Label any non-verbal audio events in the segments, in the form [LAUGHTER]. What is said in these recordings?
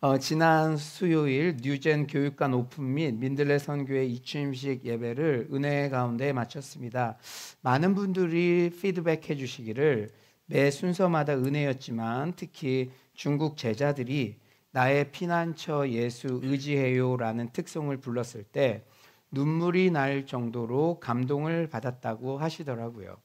어, 지난 수요일 뉴젠 교육관 오픈 및 민들레 선교의 이침식 예배를 은혜 가운데 마쳤습니다. 많은 분들이 피드백해 주시기를 매 순서마다 은혜였지만 특히 중국 제자들이 나의 피난처 예수 의지해요라는 특성을 불렀을 때 눈물이 날 정도로 감동을 받았다고 하시더라고요.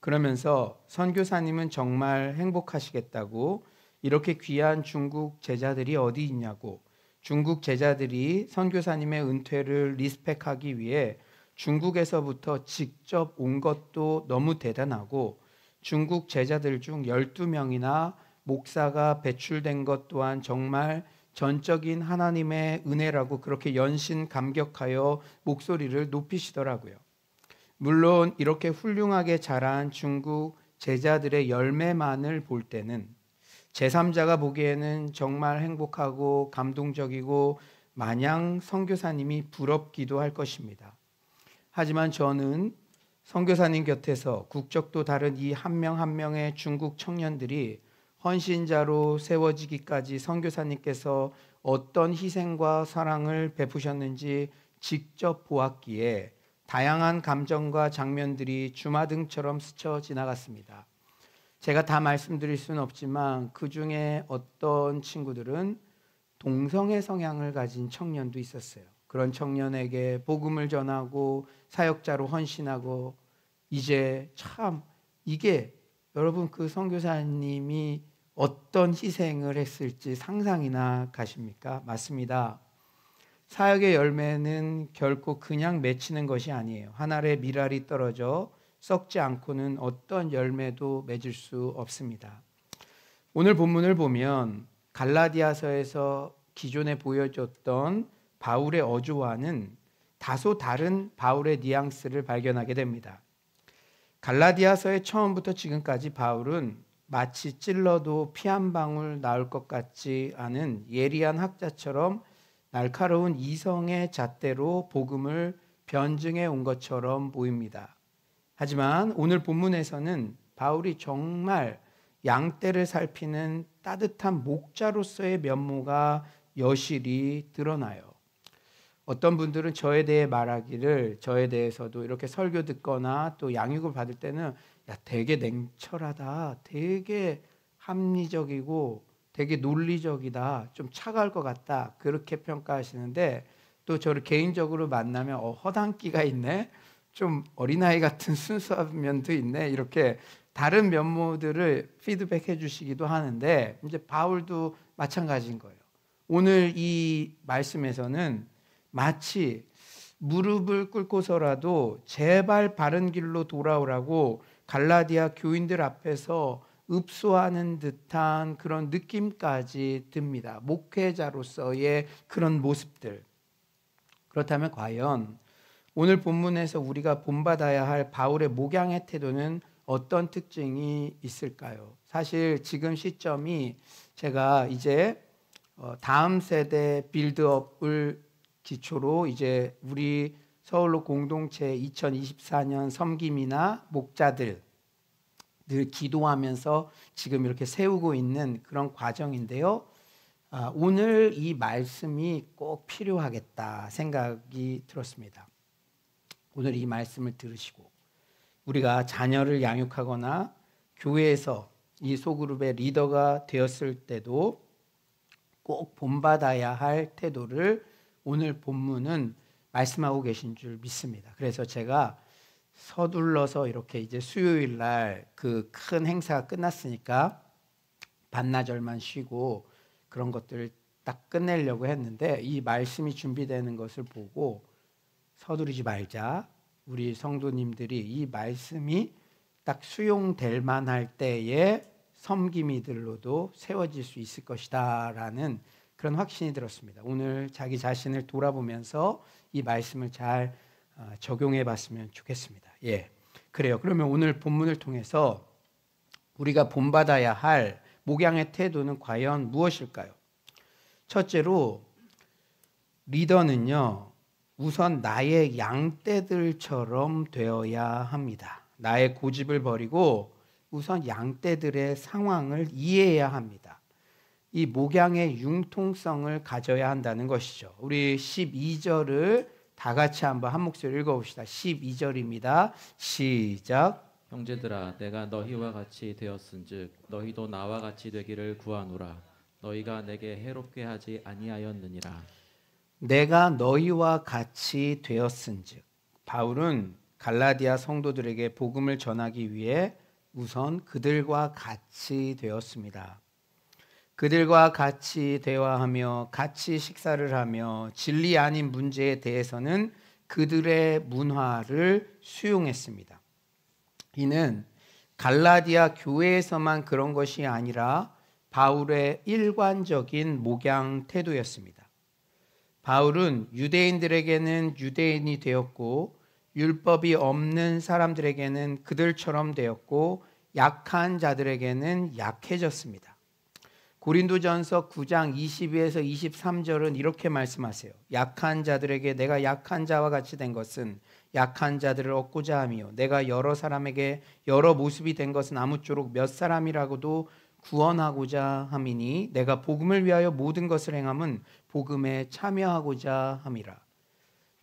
그러면서 선교사님은 정말 행복하시겠다고 이렇게 귀한 중국 제자들이 어디 있냐고 중국 제자들이 선교사님의 은퇴를 리스펙하기 위해 중국에서부터 직접 온 것도 너무 대단하고 중국 제자들 중 12명이나 목사가 배출된 것 또한 정말 전적인 하나님의 은혜라고 그렇게 연신 감격하여 목소리를 높이시더라고요. 물론 이렇게 훌륭하게 자란 중국 제자들의 열매만을 볼 때는 제3자가 보기에는 정말 행복하고 감동적이고 마냥 선교사님이 부럽기도 할 것입니다. 하지만 저는 선교사님 곁에서 국적도 다른 이 한 명 한 명의 중국 청년들이 헌신자로 세워지기까지 선교사님께서 어떤 희생과 사랑을 베푸셨는지 직접 보았기에 다양한 감정과 장면들이 주마등처럼 스쳐 지나갔습니다. 제가 다 말씀드릴 수는 없지만 그 중에 어떤 친구들은 동성애 성향을 가진 청년도 있었어요. 그런 청년에게 복음을 전하고 사역자로 헌신하고 이제 참 이게 여러분 그 선교사님이 어떤 희생을 했을지 상상이나 가십니까? 맞습니다. 사역의 열매는 결코 그냥 맺히는 것이 아니에요. 한알에 미랄이 떨어져 썩지 않고는 어떤 열매도 맺을 수 없습니다. 오늘 본문을 보면 갈라디아서에서 기존에 보여줬던 바울의 어조와는 다소 다른 바울의 뉘앙스를 발견하게 됩니다. 갈라디아서의 처음부터 지금까지 바울은 마치 찔러도 피 한 방울 나올 것 같지 않은 예리한 학자처럼 날카로운 이성의 잣대로 복음을 변증해 온 것처럼 보입니다. 하지만 오늘 본문에서는 바울이 정말 양떼를 살피는 따뜻한 목자로서의 면모가 여실히 드러나요. 어떤 분들은 저에 대해 말하기를 저에 대해서도 이렇게 설교 듣거나 또 양육을 받을 때는 야 되게 냉철하다, 되게 합리적이고 되게 논리적이다, 좀 차가울 것 같다 그렇게 평가하시는데 또 저를 개인적으로 만나면 어, 허당끼가 있네. 좀 어린아이 같은 순수한 면도 있네 이렇게 다른 면모들을 피드백해 주시기도 하는데 이제 바울도 마찬가지인 거예요. 오늘 이 말씀에서는 마치 무릎을 꿇고서라도 제발 바른 길로 돌아오라고 갈라디아 교인들 앞에서 읍소하는 듯한 그런 느낌까지 듭니다. 목회자로서의 그런 모습들. 그렇다면 과연 오늘 본문에서 우리가 본받아야 할 바울의 목양의 태도는 어떤 특징이 있을까요? 사실 지금 시점이 제가 이제 어, 다음 세대 빌드업을 기초로 이제 우리 서울로 공동체 2024년 섬김이나 목자들 늘 기도하면서 지금 이렇게 세우고 있는 그런 과정인데요. 아, 오늘 이 말씀이 꼭 필요하겠다 생각이 들었습니다. 오늘 이 말씀을 들으시고 우리가 자녀를 양육하거나 교회에서 이 소그룹의 리더가 되었을 때도 꼭 본받아야 할 태도를 오늘 본문은 말씀하고 계신 줄 믿습니다. 그래서 제가 서둘러서 이렇게 이제 수요일 날 그 큰 행사가 끝났으니까 반나절만 쉬고 그런 것들을 딱 끝내려고 했는데 이 말씀이 준비되는 것을 보고 서두르지 말자. 우리 성도님들이 이 말씀이 딱 수용될 만할 때에 섬김이들로도 세워질 수 있을 것이다라는 그런 확신이 들었습니다. 오늘 자기 자신을 돌아보면서 이 말씀을 잘 어, 적용해 봤으면 좋겠습니다. 예. 그래요. 그러면 오늘 본문을 통해서 우리가 본받아야 할 목양의 태도는 과연 무엇일까요? 첫째로 리더는요. 우선 나의 양떼들처럼 되어야 합니다. 나의 고집을 버리고 우선 양떼들의 상황을 이해해야 합니다. 이 목양의 융통성을 가져야 한다는 것이죠. 우리 12절을 다 같이 한번 한 목소리 읽어봅시다. 12절입니다. 시작. 형제들아 내가 너희와 같이 되었은즉 너희도 나와 같이 되기를 구하노라 너희가 내게 해롭게 하지 아니하였느니라 내가 너희와 같이 되었은즉 바울은 갈라디아 성도들에게 복음을 전하기 위해 우선 그들과 같이 되었습니다. 그들과 같이 대화하며 같이 식사를 하며 진리 아닌 문제에 대해서는 그들의 문화를 수용했습니다. 이는 갈라디아 교회에서만 그런 것이 아니라 바울의 일관적인 목양 태도였습니다. 바울은 유대인들에게는 유대인이 되었고 율법이 없는 사람들에게는 그들처럼 되었고 약한 자들에게는 약해졌습니다. 고린도전서 9장 22에서 23절은 이렇게 말씀하세요. 약한 자들에게 내가 약한 자와 같이 된 것은 약한 자들을 얻고자 하며 내가 여러 사람에게 여러 모습이 된 것은 아무쪼록 몇 사람이라고도 구원하고자 함이니 내가 복음을 위하여 모든 것을 행함은 복음에 참여하고자 함이라.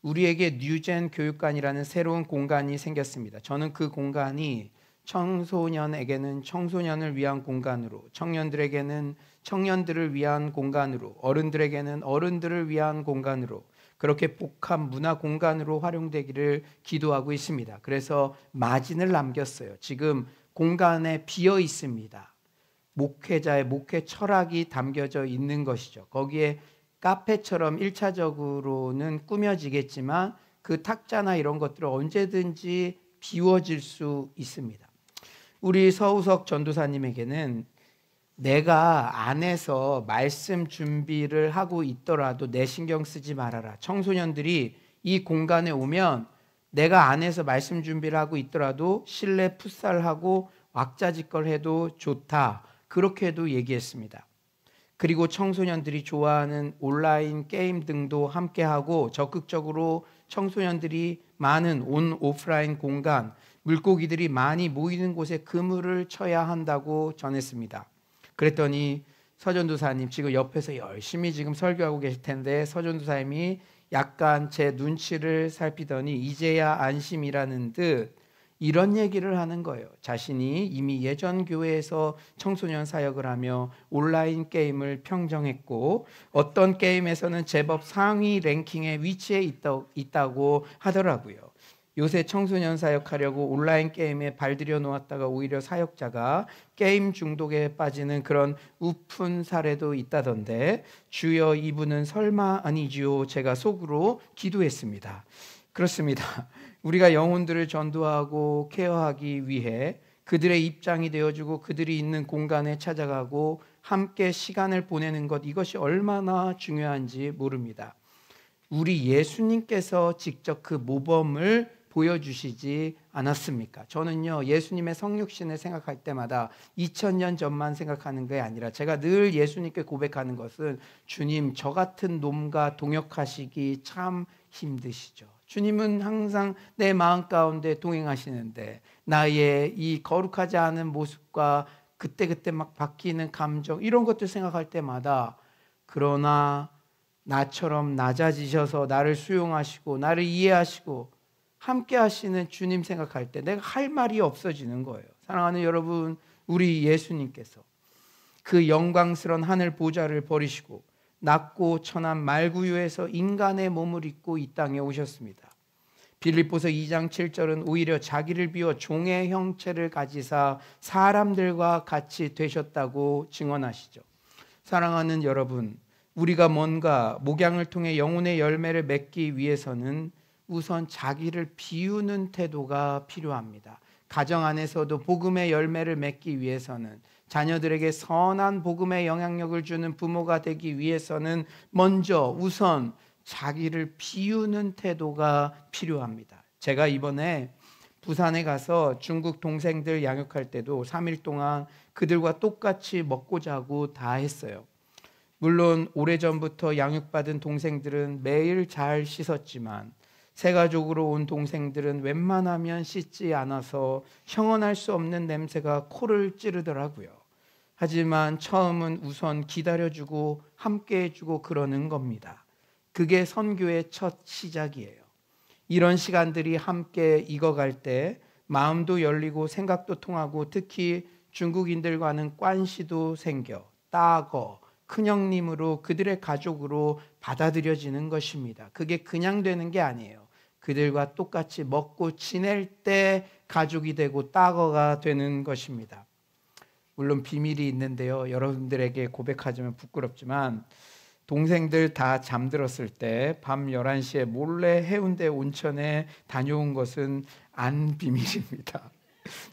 우리에게 뉴젠 교육관이라는 새로운 공간이 생겼습니다. 저는 그 공간이 청소년에게는 청소년을 위한 공간으로, 청년들에게는 청년들을 위한 공간으로, 어른들에게는 어른들을 위한 공간으로, 그렇게 복합 문화 공간으로 활용되기를 기도하고 있습니다. 그래서 마진을 남겼어요. 지금 공간에 비어 있습니다. 목회자의 목회 철학이 담겨져 있는 것이죠. 거기에 카페처럼 1차적으로는 꾸며지겠지만 그 탁자나 이런 것들을 언제든지 비워질 수 있습니다. 우리 서우석 전도사님에게는 내가 안에서 말씀 준비를 하고 있더라도 내 신경 쓰지 말아라. 청소년들이 이 공간에 오면 내가 안에서 말씀 준비를 하고 있더라도 실내 풋살하고 왁자지껄 해도 좋다. 그렇게도 얘기했습니다. 그리고 청소년들이 좋아하는 온라인 게임 등도 함께하고 적극적으로 청소년들이 많은 온 오프라인 공간, 물고기들이 많이 모이는 곳에 그물을 쳐야 한다고 전했습니다. 그랬더니 서전도사님 지금 옆에서 열심히 지금 설교하고 계실 텐데 서전도사님이 약간 제 눈치를 살피더니 이제야 안심이라는 듯 이런 얘기를 하는 거예요. 자신이 이미 예전 교회에서 청소년 사역을 하며 온라인 게임을 평정했고 어떤 게임에서는 제법 상위 랭킹의 위치에 있다, 고 하더라고요. 요새 청소년 사역하려고 온라인 게임에 발들여 놓았다가 오히려 사역자가 게임 중독에 빠지는 그런 우픈 사례도 있다던데 주여 이분은 설마 아니지요 제가 속으로 기도했습니다. 그렇습니다. 우리가 영혼들을 전도하고 케어하기 위해 그들의 입장이 되어주고 그들이 있는 공간에 찾아가고 함께 시간을 보내는 것 이것이 얼마나 중요한지 모릅니다. 우리 예수님께서 직접 그 모범을 보여주시지 않았습니까? 저는요, 예수님의 성육신을 생각할 때마다 2000년 전만 생각하는 게 아니라 제가 늘 예수님께 고백하는 것은 주님, 저 같은 놈과 동역하시기 참 힘드시죠. 주님은 항상 내 마음 가운데 동행하시는데 나의 이 거룩하지 않은 모습과 그때그때 막 바뀌는 감정 이런 것들 생각할 때마다 그러나 나처럼 낮아지셔서 나를 수용하시고 나를 이해하시고 함께 하시는 주님 생각할 때 내가 할 말이 없어지는 거예요. 사랑하는 여러분, 우리 예수님께서 그 영광스러운 하늘 보좌를 버리시고 낮고 천한 말구유에서 인간의 몸을 입고 이 땅에 오셨습니다. 빌립보서 2장 7절은 오히려 자기를 비워 종의 형체를 가지사 사람들과 같이 되셨다고 증언하시죠. 사랑하는 여러분, 우리가 뭔가 목양을 통해 영혼의 열매를 맺기 위해서는 우선 자기를 비우는 태도가 필요합니다. 가정 안에서도 복음의 열매를 맺기 위해서는 자녀들에게 선한 복음의 영향력을 주는 부모가 되기 위해서는 먼저 우선 자기를 비우는 태도가 필요합니다. 제가 이번에 부산에 가서 중국 동생들 양육할 때도 3일 동안 그들과 똑같이 먹고 자고 다 했어요. 물론 오래전부터 양육받은 동생들은 매일 잘 씻었지만 새 가족으로 온 동생들은 웬만하면 씻지 않아서 형언할 수 없는 냄새가 코를 찌르더라고요. 하지만 처음은 우선 기다려주고 함께 해주고 그러는 겁니다. 그게 선교의 첫 시작이에요. 이런 시간들이 함께 익어갈 때 마음도 열리고 생각도 통하고 특히 중국인들과는 관시도 생겨 따거 큰형님으로 그들의 가족으로 받아들여지는 것입니다. 그게 그냥 되는 게 아니에요. 그들과 똑같이 먹고 지낼 때 가족이 되고 따거가 되는 것입니다. 물론 비밀이 있는데요. 여러분들에게 고백하지만 부끄럽지만 동생들 다 잠들었을 때 밤 11시에 몰래 해운대 온천에 다녀온 것은 안 비밀입니다.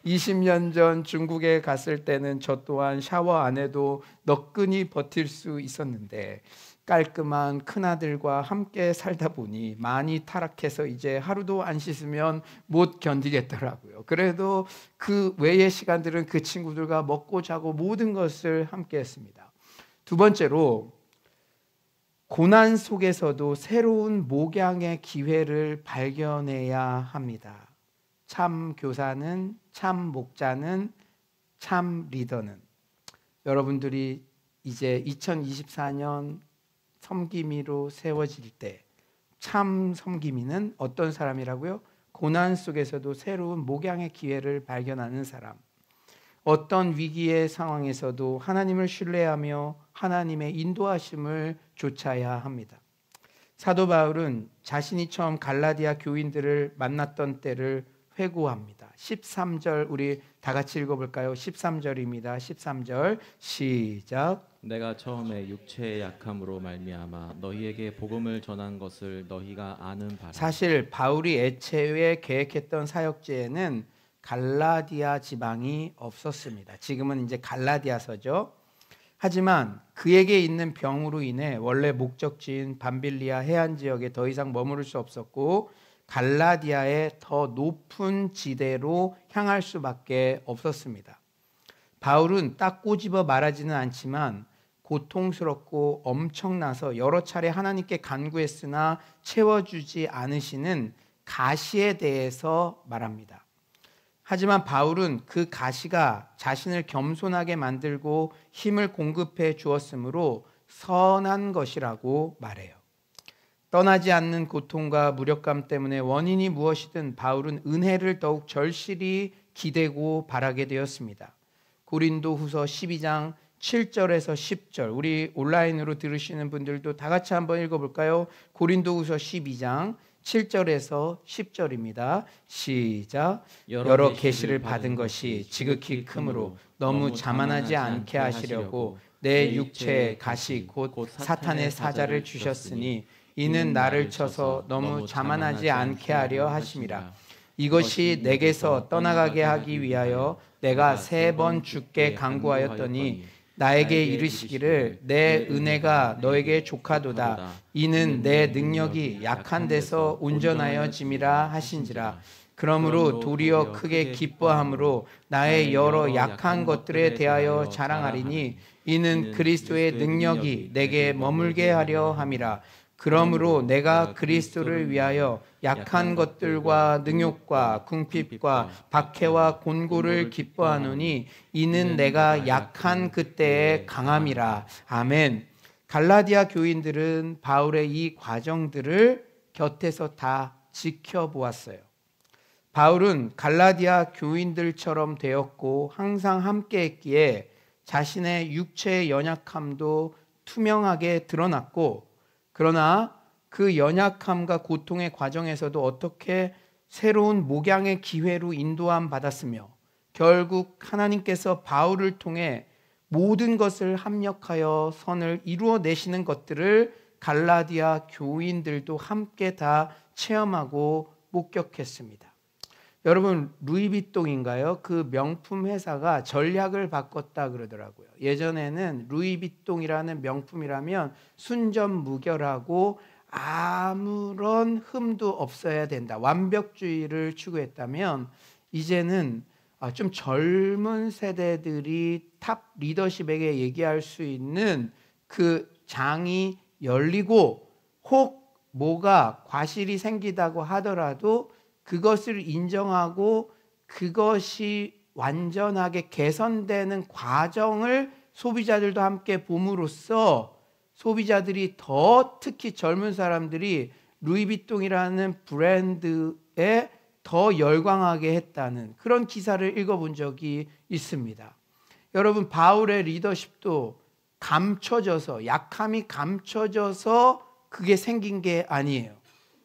20년 [LAUGHS] 전 중국에 갔을 때는 저 또한 샤워 안 해도 너끈히 버틸 수 있었는데 깔끔한 큰아들과 함께 살다 보니 많이 타락해서 이제 하루도 안 씻으면 못 견디겠더라고요. 그래도 그 외의 시간들은 그 친구들과 먹고 자고 모든 것을 함께 했습니다. 두 번째로 고난 속에서도 새로운 목양의 기회를 발견해야 합니다. 참 교사는 참 목자는 참 리더는 여러분들이 이제 2024년 섬김이로 세워질 때참 섬김이는 어떤 사람이라고요? 고난 속에서도 새로운 목양의 기회를 발견하는 사람. 어떤 위기의 상황에서도 하나님을 신뢰하며 하나님의 인도하심을 좇아야 합니다. 사도 바울은 자신이 처음 갈라디아 교인들을 만났던 때를 회고합니다. 13절 우리 다 같이 읽어볼까요? 13절입니다. 13절 시작. 내가 처음에 육체의 약함으로 말미암아 너희에게 복음을 전한 것을 너희가 아는 바라. 사실 바울이 애초에 계획했던 사역지에는 갈라디아 지방이 없었습니다. 지금은 이제 갈라디아서죠. 하지만 그에게 있는 병으로 인해 원래 목적지인 반빌리아 해안 지역에 더 이상 머무를 수 없었고 갈라디아의 더 높은 지대로 향할 수밖에 없었습니다. 바울은 딱 꼬집어 말하지는 않지만 고통스럽고 엄청나서 여러 차례 하나님께 간구했으나 채워주지 않으시는 가시에 대해서 말합니다. 하지만 바울은 그 가시가 자신을 겸손하게 만들고 힘을 공급해 주었으므로 선한 것이라고 말해요. 떠나지 않는 고통과 무력감 때문에 원인이 무엇이든 바울은 은혜를 더욱 절실히 기대고 바라게 되었습니다. 고린도 후서 12장 7절에서 10절. 우리 온라인으로 들으시는 분들도 다 같이 한번 읽어볼까요? 고린도 후서 12장 7절에서 10절입니다. 시작. 여러 계시를 받은 것이 지극히 크므로 너무 자만하지 않게 하시려고 내 육체의 가시 곧 사탄의 사자를 주셨으니 이는 나를 쳐서 너무 자만하지 않게 하려 하심이라. 이것이 내게서 떠나가게 하기 위하여 내가 세 번 죽게 강구하였더니 나에게 이르시기를 내 은혜가 너에게 족하도다. 이는 내 능력이 약한 데서 온전하여 짐이라 하신지라. 그러므로 도리어 크게 기뻐함으로 나의 여러 약한 것들에 대하여 자랑하리니 이는 그리스도의 능력이 내게 머물게 하려 함이라. 그러므로 음. 내가 아, 그리스도를 위하여 약한 것들과 능욕과 궁핍과 박해와 음, 곤고를 기뻐하노니 이는 내가 약한 그때의 강함이라. 아멘. 갈라디아 교인들은 바울의 이 과정들을 곁에서 다 지켜보았어요. 바울은 갈라디아 교인들처럼 되었고 항상 함께했기에 자신의 육체의 연약함도 투명하게 드러났고 그러나 그 연약함과 고통의 과정에서도 어떻게 새로운 목양의 기회로 인도함 받았으며 결국 하나님께서 바울을 통해 모든 것을 합력하여 선을 이루어내시는 것들을 갈라디아 교인들도 함께 다 체험하고 목격했습니다. 여러분 루이비통인가요? 그 명품 회사가 전략을 바꿨다 그러더라고요. 예전에는 루이비통이라는 명품이라면 순전무결하고 아무런 흠도 없어야 된다. 완벽주의를 추구했다면 이제는 아, 좀 젊은 세대들이 탑 리더십에게 얘기할 수 있는 그 장이 열리고 혹 뭐가 과실이 생기다고 하더라도 그것을 인정하고 그것이 완전하게 개선되는 과정을 소비자들도 함께 봄으로써 소비자들이 더 특히 젊은 사람들이 루이비통이라는 브랜드에 더 열광하게 했다는 그런 기사를 읽어본 적이 있습니다. 여러분 바울의 리더십도 감춰져서 약함이 감춰져서 그게 생긴 게 아니에요.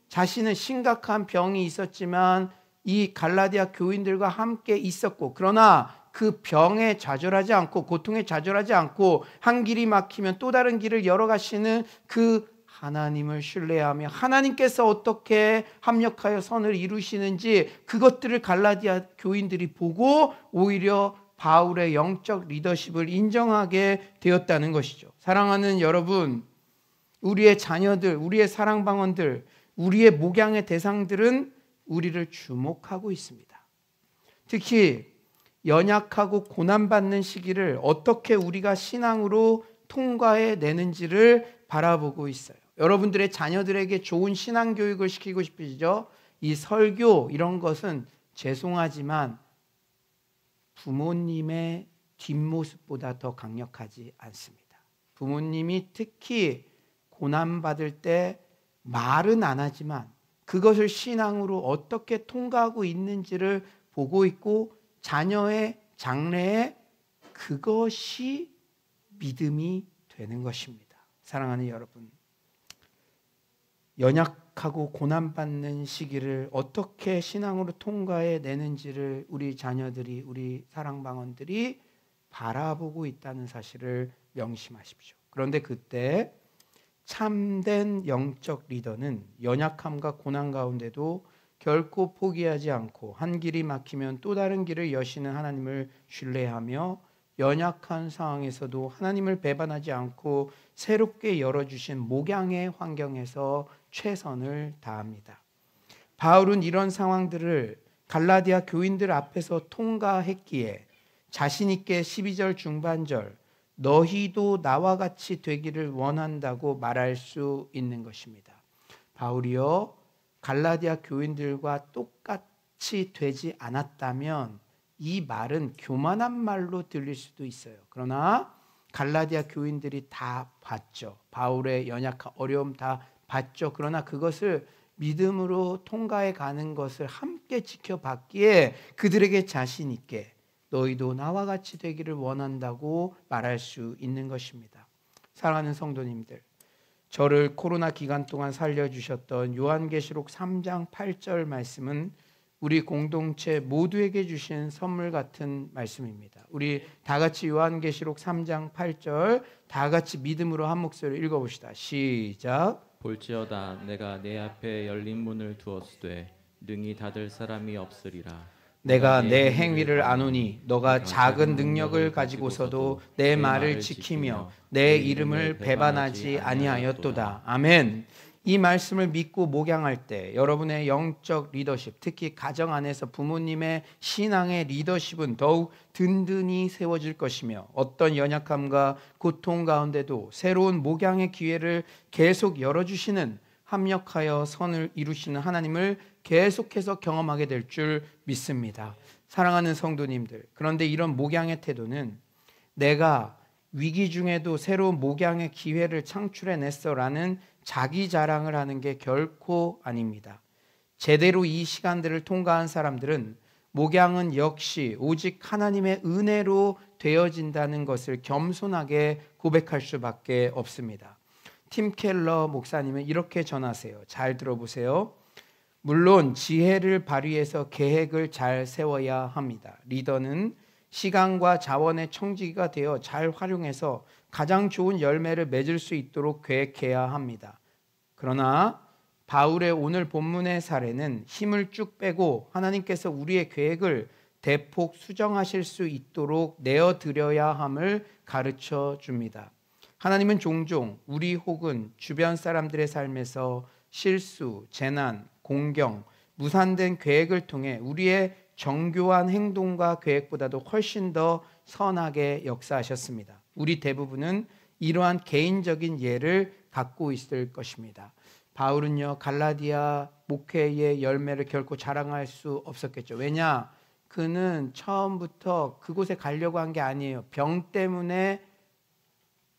자신은 심각한 병이 있었지만 이 갈라디아 교인들과 함께 있었고 그러나 그 병에 좌절하지 않고 고통에 좌절하지 않고 한 길이 막히면 또 다른 길을 열어가시는 그 하나님을 신뢰하며 하나님께서 어떻게 합력하여 선을 이루시는지 그것들을 갈라디아 교인들이 보고 오히려 바울의 영적 리더십을 인정하게 되었다는 것이죠. 사랑하는 여러분, 우리의 자녀들, 우리의 사랑방원들 우리의 목양의 대상들은 우리를 주목하고 있습니다. 특히 연약하고 고난받는 시기를 어떻게 우리가 신앙으로 통과해 내는지를 바라보고 있어요. 여러분들의 자녀들에게 좋은 신앙 교육을 시키고 싶으시죠? 이 설교 이런 것은 죄송하지만 부모님의 뒷모습보다 더 강력하지 않습니다. 부모님이 특히 고난받을 때 말은 안 하지만 그것을 신앙으로 어떻게 통과하고 있는지를 보고 있고 자녀의 장래에 그것이 믿음이 되는 것입니다. 사랑하는 여러분. 연약하고 고난받는 시기를 어떻게 신앙으로 통과해 내는지를 우리 자녀들이, 우리 사랑방언들이 바라보고 있다는 사실을 명심하십시오. 그런데 그때 참된 영적 리더는 연약함과 고난 가운데도 결코 포기하지 않고 한 길이 막히면 또 다른 길을 여시는 하나님을 신뢰하며 연약한 상황에서도 하나님을 배반하지 않고 새롭게 열어주신 목양의 환경에서 최선을 다합니다. 바울은 이런 상황들을 갈라디아 교인들 앞에서 통과했기에 자신있게 12절 중반절 너희도 나와 같이 되기를 원한다고 말할 수 있는 것입니다. 바울이요 갈라디아 교인들과 똑같이 되지 않았다면 이 말은 교만한 말로 들릴 수도 있어요. 그러나 갈라디아 교인들이 다 봤죠. 바울의 연약한 어려움 다 봤죠. 그러나 그것을 믿음으로 통과해 가는 것을 함께 지켜봤기에 그들에게 자신 있게 너희도 나와 같이 되기를 원한다고 말할 수 있는 것입니다. 사랑하는 성도님들, 저를 코로나 기간 동안 살려주셨던 요한계시록 3장 8절 말씀은 우리 공동체 모두에게 주신 선물 같은 말씀입니다. 우리 다 같이 요한계시록 3장 8절 다 같이 믿음으로 한 목소리 읽어봅시다. 시작. 볼지어다 내가 내 앞에 열린 문을 두었으되 능히 닫을 사람이 없으리라. 내가 내 행위를 아노니 너가 작은 능력을 가지고서도 내 말을 지키며 내 이름을 배반하지 아니하였도다. 아멘. 이 말씀을 믿고 목양할 때 여러분의 영적 리더십, 특히 가정 안에서 부모님의 신앙의 리더십은 더욱 든든히 세워질 것이며 어떤 연약함과 고통 가운데도 새로운 목양의 기회를 계속 열어주시는 합력하여 선을 이루시는 하나님을 계속해서 경험하게 될 줄 믿습니다. 사랑하는 성도님들. 그런데 이런 목양의 태도는 내가 위기 중에도 새로운 목양의 기회를 창출해냈어라는 자기 자랑을 하는 게 결코 아닙니다. 제대로 이 시간들을 통과한 사람들은 목양은 역시 오직 하나님의 은혜로 되어진다는 것을 겸손하게 고백할 수밖에 없습니다. 팀 켈러 목사님은 이렇게 전하세요. 잘 들어보세요. 물론 지혜를 발휘해서 계획을 잘 세워야 합니다. 리더는 시간과 자원의 청지기가 되어 잘 활용해서 가장 좋은 열매를 맺을 수 있도록 계획해야 합니다. 그러나 바울의 오늘 본문의 사례는 힘을 쭉 빼고 하나님께서 우리의 계획을 대폭 수정하실 수 있도록 내어 드려야 함을 가르쳐 줍니다. 하나님은 종종 우리 혹은 주변 사람들의 삶에서 실수, 재난, 공경, 무산된 계획을 통해 우리의 정교한 행동과 계획보다도 훨씬 더 선하게 역사하셨습니다. 우리 대부분은 이러한 개인적인 예를 갖고 있을 것입니다. 바울은요, 갈라디아 목회의 열매를 결코 자랑할 수 없었겠죠. 왜냐? 그는 처음부터 그곳에 가려고 한 게 아니에요. 병 때문에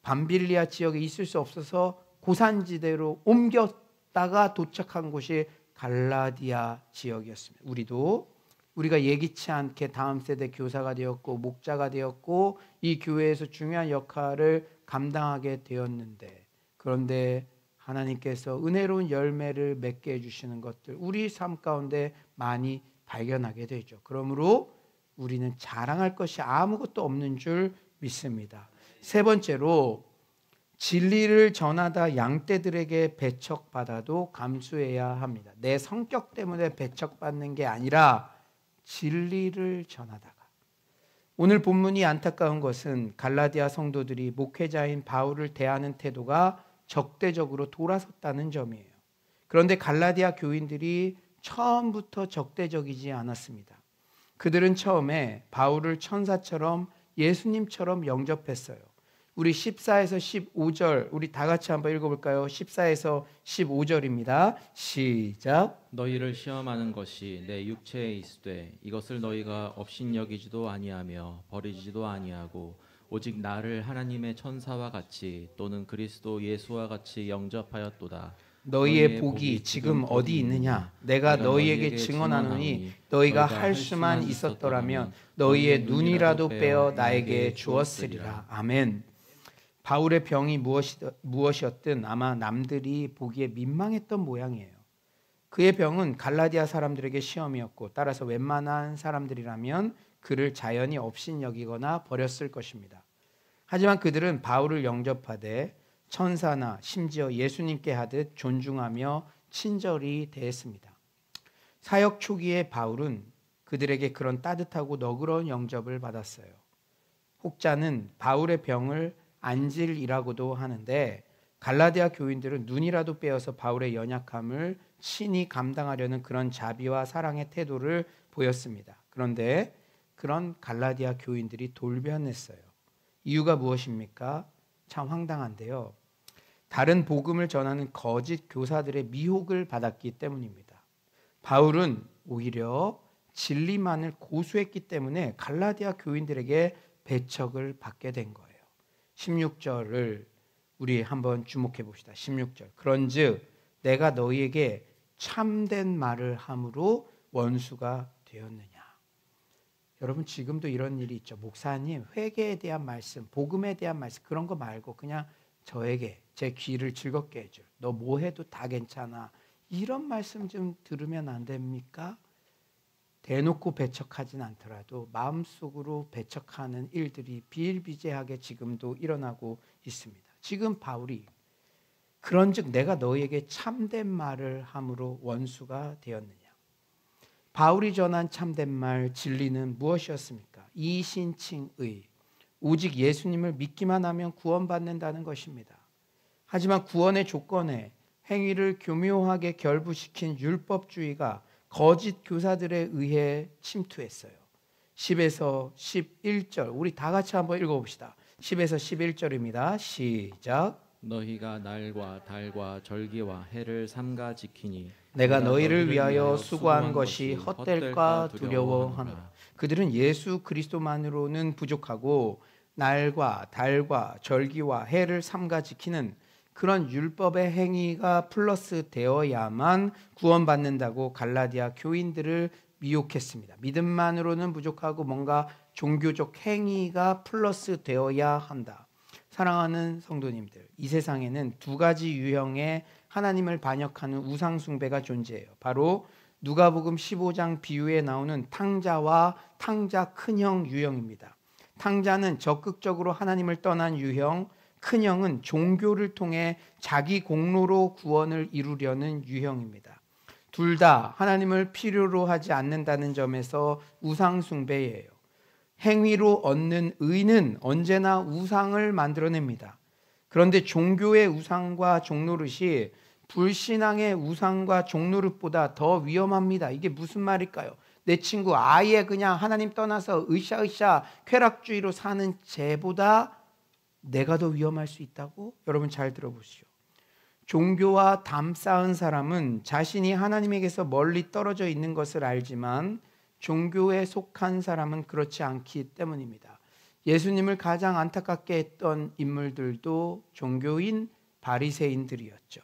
반빌리아 지역에 있을 수 없어서 고산지대로 옮겼다가 도착한 곳이 갈라디아 지역이었습니다. 우리도 우리가 예기치 않게 다음 세대 교사가 되었고 목자가 되었고 이 교회에서 중요한 역할을 감당하게 되었는데 그런데 하나님께서 은혜로운 열매를 맺게 해주시는 것들 우리 삶 가운데 많이 발견하게 되죠. 그러므로 우리는 자랑할 것이 아무것도 없는 줄 믿습니다. 세 번째로 진리를 전하다 양떼들에게 배척받아도 감수해야 합니다. 내 성격 때문에 배척받는 게 아니라 진리를 전하다가. 오늘 본문이 안타까운 것은 갈라디아 성도들이 목회자인 바울을 대하는 태도가 적대적으로 돌아섰다는 점이에요. 그런데 갈라디아 교인들이 처음부터 적대적이지 않았습니다. 그들은 처음에 바울을 천사처럼 예수님처럼 영접했어요. 우리 14에서 15절 우리 다 같이 한번 읽어볼까요? 14에서 15절입니다. 시작. 너희를 시험하는 것이 내 육체에 있으되 이것을 너희가 업신여기지도 아니하며 버리지도 아니하고 오직 나를 하나님의 천사와 같이 또는 그리스도 예수와 같이 영접하였도다. 너희의 복이 지금 어디 있느냐? 내가 너희에게 증언하노니 너희가 할 수만 있었더라면 너희의 눈이라도 빼어 나에게 주었으리라. 아멘. 바울의 병이 무엇이, 었든 아마 남들이 보기에 민망했던 모양이에요. 그의 병은 갈라디아 사람들에게 시험이었고 따라서 웬만한 사람들이라면 그를 자연히 없인 여기거나 버렸을 것입니다. 하지만 그들은 바울을 영접하되 천사나 심지어 예수님께 하듯 존중하며 친절히 대했습니다. 사역 초기에 바울은 그들에게 그런 따뜻하고 너그러운 영접을 받았어요. 혹자는 바울의 병을 안질이라고도 하는데 갈라디아 교인들은 눈이라도 빼어서 바울의 연약함을 친히 감당하려는 그런 자비와 사랑의 태도를 보였습니다. 그런데 그런 갈라디아 교인들이 돌변했어요. 이유가 무엇입니까? 참 황당한데요. 다른 복음을 전하는 거짓 교사들의 미혹을 받았기 때문입니다. 바울은 오히려 진리만을 고수했기 때문에 갈라디아 교인들에게 배척을 받게 된 거예요. 16절을 우리 한번 주목해 봅시다. 16절. 그런즉 내가 너희에게 참된 말을 함으로 원수가 되었느냐. 여러분 지금도 이런 일이 있죠. 목사님 회개에 대한 말씀, 복음에 대한 말씀 그런 거 말고 그냥 저에게 제 귀를 즐겁게 해줄. 너뭐 해도 다 괜찮아. 이런 말씀 좀 들으면 안 됩니까? 대놓고 배척하진 않더라도 마음속으로 배척하는 일들이 비일비재하게 지금도 일어나고 있습니다. 지금 바울이 그런즉 내가 너에게 참된 말을 함으로 원수가 되었느냐. 바울이 전한 참된 말 진리는 무엇이었습니까? 이신칭의 오직 예수님을 믿기만 하면 구원받는다는 것입니다. 하지만 구원의 조건에 행위를 교묘하게 결부시킨 율법주의가 거짓 교사들에 의해 침투했어요. 10에서 11절. 우리 다 같이 한번 읽어 봅시다. 10에서 11절입니다. 시작. 너희가 날과 달과 절기와 해를 삼가 지키니 내가 너희를 위하여 수고한 것이 헛될까 두려워하나 그들은 예수 그리스도만으로는 부족하고 날과 달과 절기와 해를 삼가 지키는 그런 율법의 행위가 플러스 되어야만 구원받는다고 갈라디아 교인들을 미혹했습니다. 믿음만으로는 부족하고 뭔가 종교적 행위가 플러스 되어야 한다. 사랑하는 성도님들, 이 세상에는 두 가지 유형의 하나님을 반역하는 우상숭배가 존재해요. 바로 누가복음 15장 비유에 나오는 탕자와 탕자 큰형 유형입니다. 탕자는 적극적으로 하나님을 떠난 유형, 큰형은 종교를 통해 자기 공로로 구원을 이루려는 유형입니다. 둘 다 하나님을 필요로 하지 않는다는 점에서 우상숭배예요. 행위로 얻는 의는 언제나 우상을 만들어냅니다. 그런데 종교의 우상과 종노릇이 불신앙의 우상과 종노릇보다 더 위험합니다. 이게 무슨 말일까요? 내 친구 아예 그냥 하나님 떠나서 으쌰으쌰 쾌락주의로 사는 죄보다 내가 더 위험할 수 있다고 여러분 잘 들어보시오. 종교와 담 쌓은 사람은 자신이 하나님에게서 멀리 떨어져 있는 것을 알지만 종교에 속한 사람은 그렇지 않기 때문입니다. 예수님을 가장 안타깝게 했던 인물들도 종교인 바리새인들이었죠.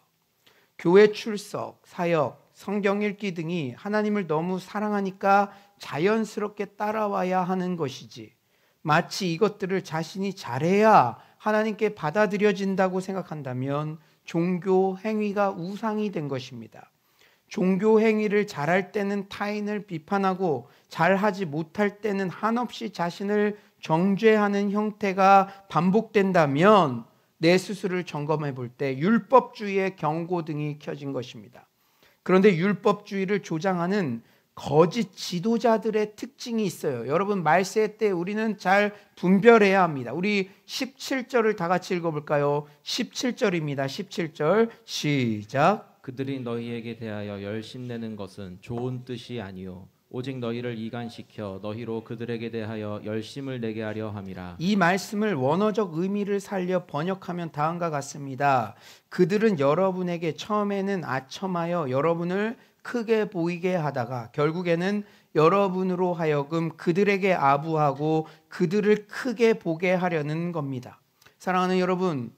교회 출석, 사역, 성경 읽기 등이 하나님을 너무 사랑하니까 자연스럽게 따라와야 하는 것이지 마치 이것들을 자신이 잘해야 하나님께 받아들여진다고 생각한다면 종교 행위가 우상이 된 것입니다. 종교 행위를 잘할 때는 타인을 비판하고 잘하지 못할 때는 한없이 자신을 정죄하는 형태가 반복된다면 내 스스로를 점검해 볼 때 율법주의의 경고등이 켜진 것입니다. 그런데 율법주의를 조장하는 거짓 지도자들의 특징이 있어요. 여러분 말세 때 우리는 잘 분별해야 합니다. 우리 17절을 다 같이 읽어 볼까요? 17절입니다. 17절 시작. 그들이 너희에게 대하여 열심 내는 것은 좋은 뜻이 아니요 오직 너희를 이간시켜 너희로 그들에게 대하여 열심을 내게 하려 함이라. 이 말씀을 원어적 의미를 살려 번역하면 다음과 같습니다. 그들은 여러분에게 처음에는 아첨하여 여러분을 크게 보이게 하다가 결국에는 여러분으로 하여금 그들에게 아부하고 그들을 크게 보게 하려는 겁니다. 사랑하는 여러분,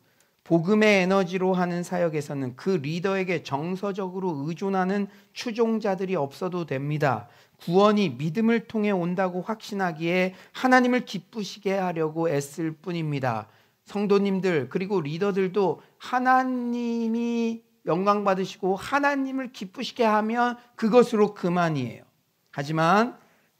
복음의 에너지로 하는 사역에서는 그 리더에게 정서적으로 의존하는 추종자들이 없어도 됩니다. 구원이 믿음을 통해 온다고 확신하기에 하나님을 기쁘시게 하려고 애쓸 뿐입니다. 성도님들 그리고 리더들도 하나님이 영광 받으시고 하나님을 기쁘시게 하면 그것으로 그만이에요. 하지만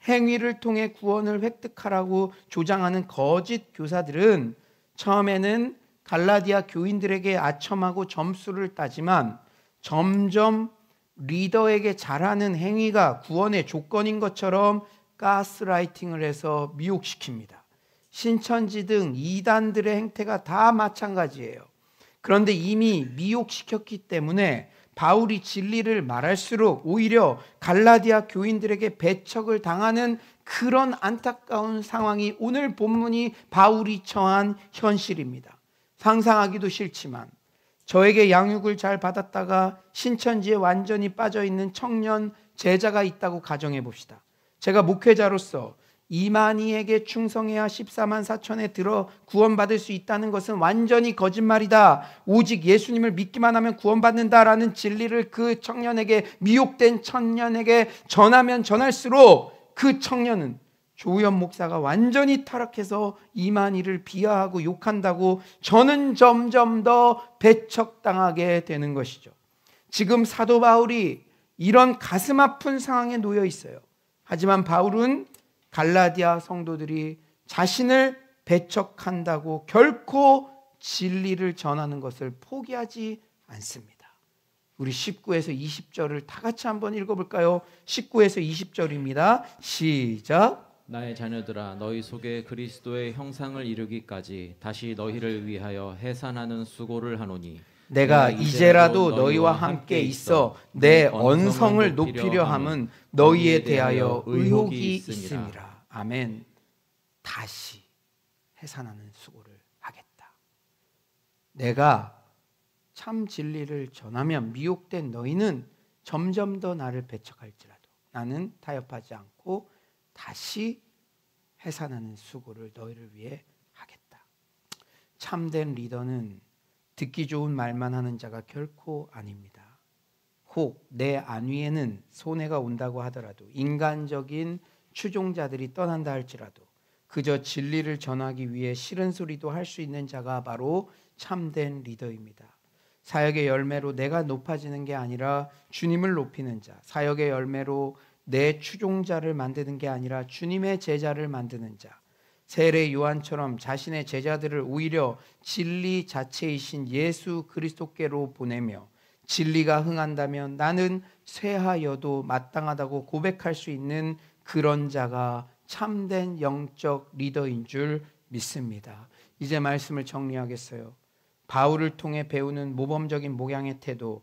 행위를 통해 구원을 획득하라고 조장하는 거짓 교사들은 처음에는 갈라디아 교인들에게 아첨하고 점수를 따지만 점점 리더에게 잘하는 행위가 구원의 조건인 것처럼 가스라이팅을 해서 미혹시킵니다. 신천지 등 이단들의 행태가 다 마찬가지예요. 그런데 이미 미혹시켰기 때문에 바울이 진리를 말할수록 오히려 갈라디아 교인들에게 배척을 당하는 그런 안타까운 상황이 오늘 본문이 바울이 처한 현실입니다. 상상하기도 싫지만 저에게 양육을 잘 받았다가 신천지에 완전히 빠져 있는 청년 제자가 있다고 가정해 봅시다. 제가 목회자로서 이만희에게 충성해야 14만 4천에 들어 구원받을 수 있다는 것은 완전히 거짓말이다. 오직 예수님을 믿기만 하면 구원받는다라는 진리를 그 청년에게 미혹된 청년에게 전하면 전할수록 그 청년은 조우현 목사가 완전히 타락해서 이만희를 비하하고 욕한다고 저는 점점 더 배척당하게 되는 것이죠. 지금 사도 바울이 이런 가슴 아픈 상황에 놓여 있어요. 하지만 바울은 갈라디아 성도들이 자신을 배척한다고 결코 진리를 전하는 것을 포기하지 않습니다. 우리 19에서 20절을 다 같이 한번 읽어볼까요? 19에서 20절입니다. 시작. 나의 자녀들아 너희 속에 그리스도의 형상을 이루기까지 다시 너희를 위하여 해산하는 수고를 하노니 내가 이제라도 너희와 함께 있어 내 언성을 높이려 함은 너희에 대하여 의혹이 있음이라. 아멘. 다시 해산하는 수고를 하겠다. 내가 참 진리를 전하면 미혹된 너희는 점점 더 나를 배척할지라도 나는 타협하지 않고 다시 해산하는 수고를 너희를 위해 하겠다. 참된 리더는 듣기 좋은 말만 하는 자가 결코 아닙니다. 혹 내 안위에는 손해가 온다고 하더라도 인간적인 추종자들이 떠난다 할지라도 그저 진리를 전하기 위해 싫은 소리도 할 수 있는 자가 바로 참된 리더입니다. 사역의 열매로 내가 높아지는 게 아니라 주님을 높이는 자, 사역의 열매로 내 추종자를 만드는 게 아니라 주님의 제자를 만드는 자, 세례 요한처럼 자신의 제자들을 오히려 진리 자체이신 예수 그리스도께로 보내며 진리가 흥한다면 나는 쇠하여도 마땅하다고 고백할 수 있는 그런 자가 참된 영적 리더인 줄 믿습니다. 이제 말씀을 정리하겠어요. 바울을 통해 배우는 모범적인 목양의 태도,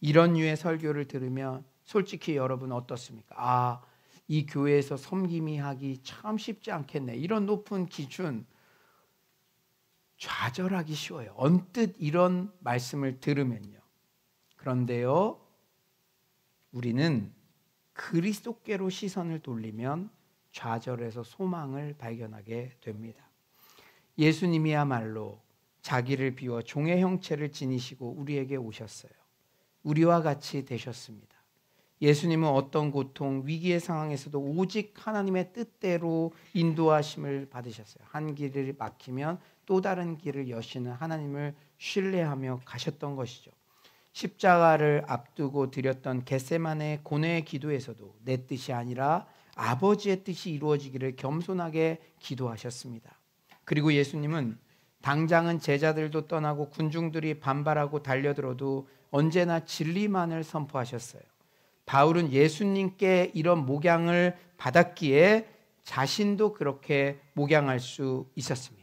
이런 유의 설교를 들으면 솔직히 여러분 어떻습니까? 아, 이 교회에서 섬김이 하기 참 쉽지 않겠네. 이런 높은 기준 좌절하기 쉬워요. 언뜻 이런 말씀을 들으면요. 그런데요, 우리는 그리스도께로 시선을 돌리면 좌절에서 소망을 발견하게 됩니다. 예수님이야말로 자기를 비워 종의 형체를 지니시고 우리에게 오셨어요. 우리와 같이 되셨습니다. 예수님은 어떤 고통, 위기의 상황에서도 오직 하나님의 뜻대로 인도하심을 받으셨어요. 한 길을 막히면 또 다른 길을 여시는 하나님을 신뢰하며 가셨던 것이죠. 십자가를 앞두고 드렸던 겟세만의 고뇌의 기도에서도 내 뜻이 아니라 아버지의 뜻이 이루어지기를 겸손하게 기도하셨습니다. 그리고 예수님은 당장은 제자들도 떠나고 군중들이 반발하고 달려들어도 언제나 진리만을 선포하셨어요. 바울은 예수님께 이런 목양을 받았기에 자신도 그렇게 목양할 수 있었습니다.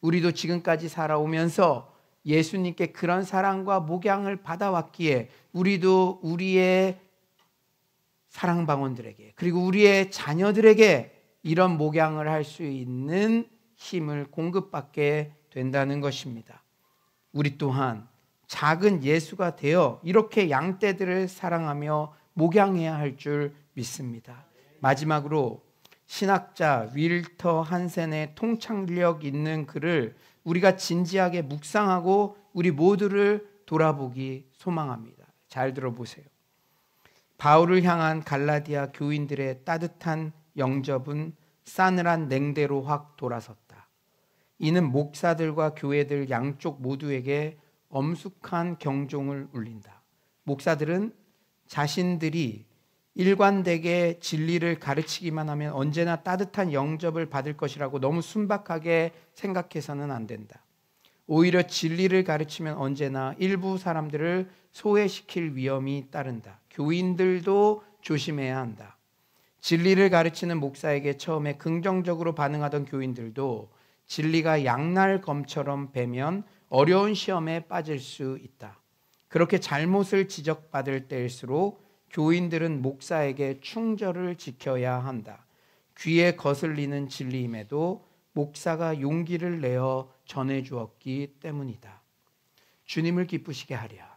우리도 지금까지 살아오면서 예수님께 그런 사랑과 목양을 받아왔기에 우리도 우리의 사랑방원들에게 그리고 우리의 자녀들에게 이런 목양을 할 수 있는 힘을 공급받게 된다는 것입니다. 우리 또한 작은 예수가 되어 이렇게 양떼들을 사랑하며 목양해야 할 줄 믿습니다. 마지막으로 신학자 윌터 한센의 통찰력 있는 글을 우리가 진지하게 묵상하고 우리 모두를 돌아보기 소망합니다. 잘 들어보세요. 바울을 향한 갈라디아 교인들의 따뜻한 영접은 싸늘한 냉대로 확 돌아섰다. 이는 목사들과 교회들 양쪽 모두에게 엄숙한 경종을 울린다. 목사들은 자신들이 일관되게 진리를 가르치기만 하면 언제나 따뜻한 영접을 받을 것이라고 너무 순박하게 생각해서는 안 된다. 오히려 진리를 가르치면 언제나 일부 사람들을 소외시킬 위험이 따른다. 교인들도 조심해야 한다. 진리를 가르치는 목사에게 처음에 긍정적으로 반응하던 교인들도 진리가 양날검처럼 배면 어려운 시험에 빠질 수 있다. 그렇게 잘못을 지적받을 때일수록 교인들은 목사에게 충절을 지켜야 한다. 귀에 거슬리는 진리임에도 목사가 용기를 내어 전해 주었기 때문이다. 주님을 기쁘시게 하랴.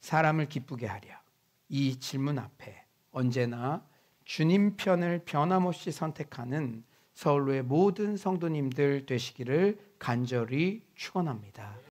사람을 기쁘게 하랴. 이 질문 앞에 언제나 주님 편을 변함없이 선택하는 서울로의 모든 성도님들 되시기를 간절히 축원합니다.